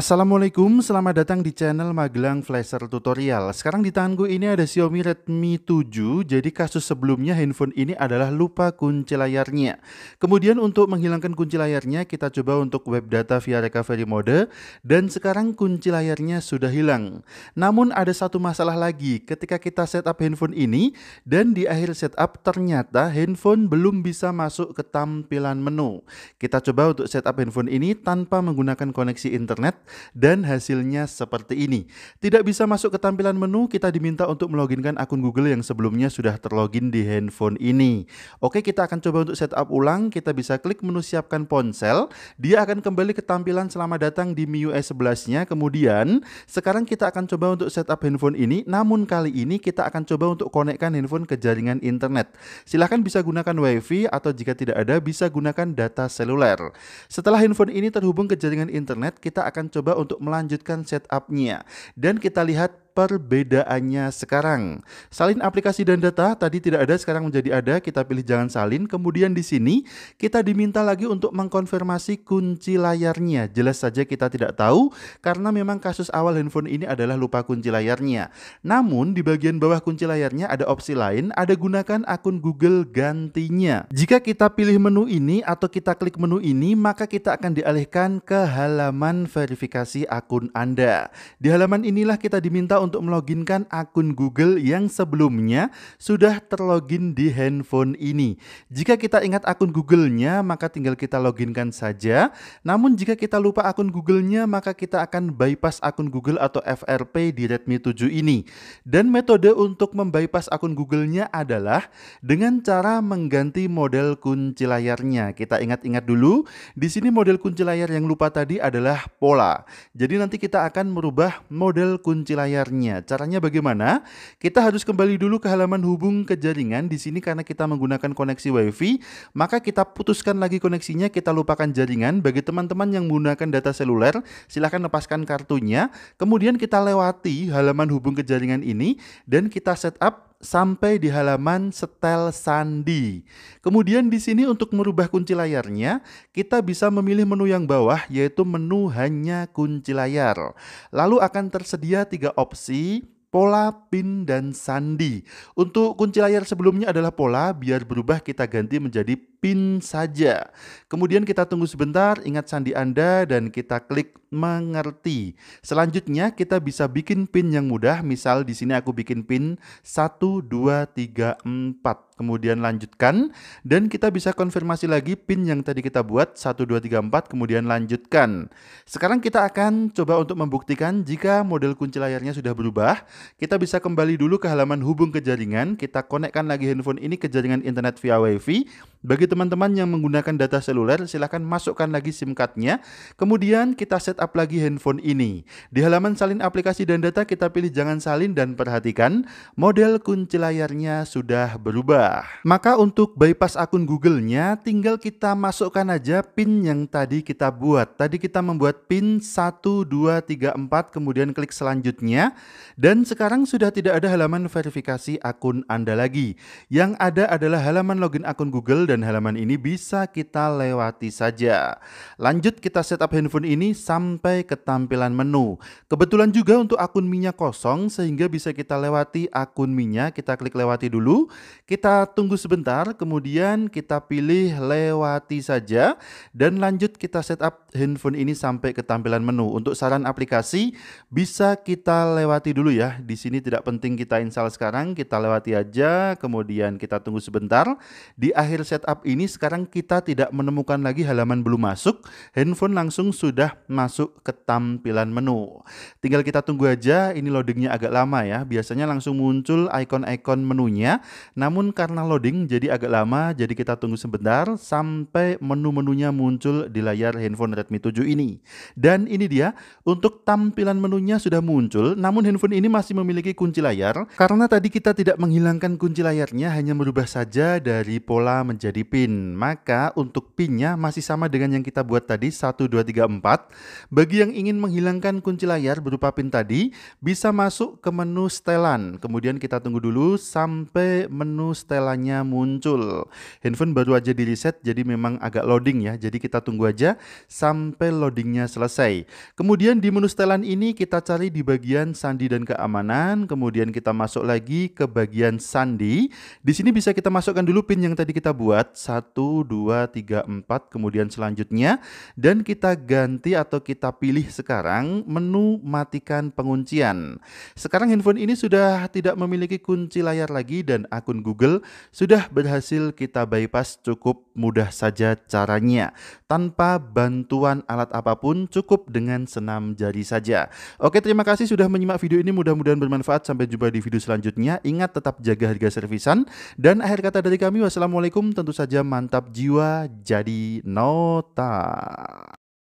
Assalamualaikum, selamat datang di channel Magelang Flasher Tutorial. Sekarang di tanganku ini ada Xiaomi Redmi 7, jadi kasus sebelumnya handphone ini adalah lupa kunci layarnya. Kemudian untuk menghilangkan kunci layarnya, kita coba untuk web data via recovery mode, dan sekarang kunci layarnya sudah hilang. Namun ada satu masalah lagi, ketika kita setup handphone ini, dan di akhir setup ternyata handphone belum bisa masuk ke tampilan menu. Kita coba untuk setup handphone ini tanpa menggunakan koneksi internet, dan hasilnya seperti ini. Tidak bisa masuk ke tampilan menu, kita diminta untuk meloginkan akun Google yang sebelumnya sudah terlogin di handphone ini. Oke, kita akan coba untuk setup ulang. Kita bisa klik menu siapkan ponsel. Dia akan kembali ke tampilan selamat datang di MIUI 11-nya. Kemudian, sekarang kita akan coba untuk setup handphone ini. Namun kali ini kita akan coba untuk konekkan handphone ke jaringan internet. Silahkan bisa gunakan WiFi atau jika tidak ada bisa gunakan data seluler. Setelah handphone ini terhubung ke jaringan internet, kita akan coba untuk melanjutkan setupnya. Dan kita lihat perbedaannya sekarang. Salin aplikasi dan data tadi tidak ada, sekarang menjadi ada. Kita pilih jangan salin. Kemudian di sini kita diminta lagi untuk mengkonfirmasi kunci layarnya. Jelas saja kita tidak tahu karena memang kasus awal handphone ini adalah lupa kunci layarnya. Namun di bagian bawah kunci layarnya ada opsi lain, ada gunakan akun Google gantinya. Jika kita pilih menu ini atau kita klik menu ini, maka kita akan dialihkan ke halaman verifikasi akun Anda. Di halaman inilah kita diminta untuk meloginkan akun Google yang sebelumnya sudah terlogin di handphone ini. Jika kita ingat akun Google-nya, maka tinggal kita loginkan saja. Namun jika kita lupa akun Google-nya, maka kita akan bypass akun Google atau FRP di Redmi 7 ini. Dan metode untuk membypass akun Google-nya adalah dengan cara mengganti model kunci layarnya. Kita ingat-ingat dulu, di sini model kunci layar yang lupa tadi adalah pola. Jadi nanti kita akan merubah model kunci layar sebenarnya. Caranya bagaimana? Kita harus kembali dulu ke halaman hubung ke jaringan. Di sini karena kita menggunakan koneksi WiFi, maka kita putuskan lagi koneksinya, kita lupakan jaringan. Bagi teman-teman yang menggunakan data seluler, silahkan lepaskan kartunya. Kemudian kita lewati halaman hubung ke jaringan ini dan kita setup sampai di halaman setel sandi. Kemudian di sini untuk merubah kunci layarnya, kita bisa memilih menu yang bawah yaitu menu hanya kunci layar. Lalu akan tersedia tiga opsi, pola, pin, dan sandi. Untuk kunci layar sebelumnya adalah pola, biar berubah kita ganti menjadi pin saja. Kemudian kita tunggu sebentar, ingat sandi Anda dan kita klik mengerti. Selanjutnya kita bisa bikin pin yang mudah, misal di sini aku bikin pin 1 2 3 4. Kemudian lanjutkan dan kita bisa konfirmasi lagi pin yang tadi kita buat 1 2 3 4 kemudian lanjutkan. Sekarang kita akan coba untuk membuktikan jika model kunci layarnya sudah berubah, kita bisa kembali dulu ke halaman hubung ke jaringan, kita konekkan lagi handphone ini ke jaringan internet via WiFi. Begitu teman-teman yang menggunakan data seluler, silahkan masukkan lagi SIM cardnya. Kemudian kita setup lagi handphone ini. Di halaman salin aplikasi dan data kita pilih jangan salin dan perhatikan model kunci layarnya sudah berubah. Maka untuk bypass akun Google-nya tinggal kita masukkan aja PIN yang tadi kita buat. Tadi kita membuat PIN 1234 kemudian klik selanjutnya dan sekarang sudah tidak ada halaman verifikasi akun Anda lagi. Yang ada adalah halaman login akun Google dan halaman halaman ini bisa kita lewati saja. Lanjut kita setup handphone ini sampai ke tampilan menu. Kebetulan juga untuk akun minyak kosong sehingga bisa kita lewati akun minyak. Kita klik lewati dulu. Kita tunggu sebentar kemudian kita pilih lewati saja dan lanjut kita setup handphone ini sampai ke tampilan menu. Untuk saran aplikasi bisa kita lewati dulu ya. Di sini tidak penting kita install sekarang, kita lewati aja kemudian kita tunggu sebentar. Di akhir setup ini sekarang kita tidak menemukan lagi halaman belum masuk, handphone langsung sudah masuk ke tampilan menu. Tinggal kita tunggu aja, ini loadingnya agak lama ya. Biasanya langsung muncul icon-icon menunya, namun karena loading jadi agak lama, jadi kita tunggu sebentar sampai menu-menunya muncul di layar handphone Redmi 7 ini. Dan ini dia, untuk tampilan menunya sudah muncul, namun handphone ini masih memiliki kunci layar, karena tadi kita tidak menghilangkan kunci layarnya, hanya merubah saja dari pola menjadi pin pin. Maka untuk pinnya masih sama dengan yang kita buat tadi 1, 2, 3, 4. Bagi yang ingin menghilangkan kunci layar berupa pin tadi, bisa masuk ke menu setelan. Kemudian kita tunggu dulu sampai menu setelannya muncul. Handphone baru aja di reset jadi memang agak loading ya. Jadi kita tunggu aja sampai loadingnya selesai. Kemudian di menu setelan ini kita cari di bagian sandi dan keamanan. Kemudian kita masuk lagi ke bagian sandi. Di sini bisa kita masukkan dulu pin yang tadi kita buat 1, 2, 3, 4, kemudian selanjutnya. Dan kita ganti atau kita pilih sekarang menu matikan penguncian. Sekarang handphone ini sudah tidak memiliki kunci layar lagi dan akun Google sudah berhasil kita bypass cukup mudah saja caranya. Tanpa bantuan alat apapun cukup dengan senam jari saja. Oke terima kasih sudah menyimak video ini mudah-mudahan bermanfaat. Sampai jumpa di video selanjutnya. Ingat tetap jaga harga servisan. Dan akhir kata dari kami wassalamualaikum tentu saja mantap jiwa jadi nota.